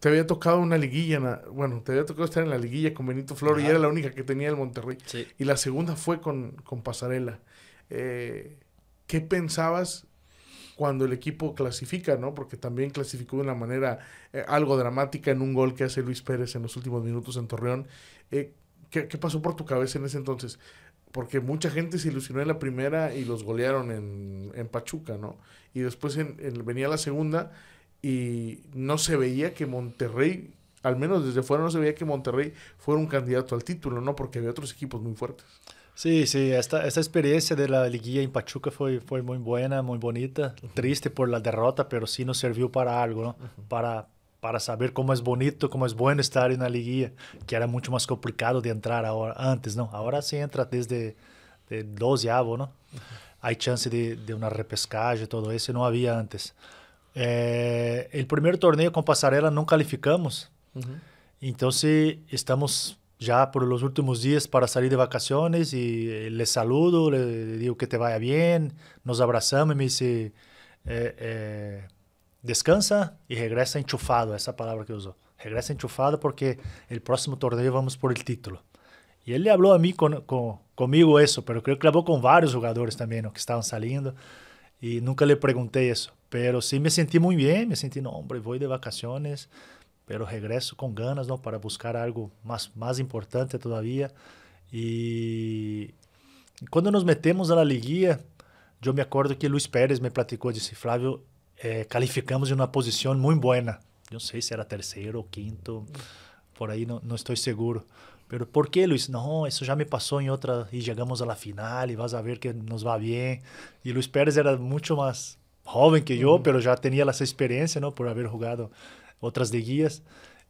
te había tocado una liguilla, bueno, te había tocado estar en la liguilla con Benito Flor y era la única que tenía el Monterrey. Y la segunda fue con, Pasarela. Eh, ¿Qué pensabas cuando el equipo clasifica, no? Porque también clasificó de una manera eh, algo dramática en un gol que hace Luis Pérez en los últimos minutos en Torreón. Eh, ¿qué, ¿Qué pasó por tu cabeza en ese entonces? porque mucha gente se ilusionó en la primera y los golearon en, en Pachuca, ¿no? Y después venía la segunda y no se veía que Monterrey, al menos desde fuera no se veía que Monterrey fuera un candidato al título, ¿no? Porque había otros equipos muy fuertes. Sí, sí, esta, esta experiencia de la liguilla en Pachuca fue, fue muy buena, muy bonita, triste por la derrota, pero sí nos sirvió para algo, ¿no? Para, para saber cómo es bonito, cómo es bueno estar en la liguilla, que era mucho más complicado de entrar ahora, antes, ¿no? Ahora sí entra desde de doceavo, ¿no? Hay chance de, de una repescaje, todo eso, no había antes. É, eh, o primeiro torneio com Passarela não qualificamos. Uhum. Então, se estamos já por os últimos dias para sair de vacaciones eh, e lhe saludo, lhe digo que te vaya bem, nos abraçamos e me disse eh, descansa e regressa enchufado, essa palavra que usou. Regressa enchufado porque o próximo torneio vamos por el título. E ele falou a mim com, com, comigo isso, eu creio que falou com vários jogadores também, no, que estavam saindo y nunca le pregunté eso. Pero sí me sentí muy bien, me sentí, no, hombre, voy de vacaciones, pero regreso con ganas, ¿no? Para buscar algo más, más importante todavía. Y quando nos metemos na liguilla, eu me acordo que Luis Pérez me platicou, disse, Flávio, eh, calificamos de uma posição muito boa. Eu não sei se era terceiro ou quinto, por aí não estou seguro. Pero ¿por qué, Luis? No, eso ya me pasó en otra y llegamos a la final y vas a ver que nos va bien. Y Luis Pérez era mucho más joven que yo, pero ya tenía esa experiencia, ¿no? Por haber jugado otras liguillas.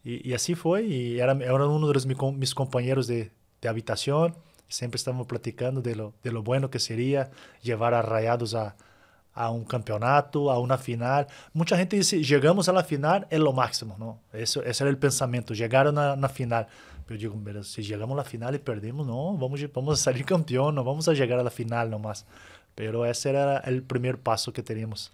Y, y así fue. Y era, era uno de los, mis compañeros de, habitación. Siempre estábamos platicando de lo, de lo bueno que sería llevar a Rayados a, a un campeonato, a una final. Mucha gente dice, llegamos a la final, es é lo máximo, ¿no? Eso, ese era el pensamiento, llegar a final. Pero digo, pero si llegamos a la final y perdemos, no, vamos, vamos a salir campeón, no vamos a llegar a la final nomás. Pero ese era el primer paso que teníamos.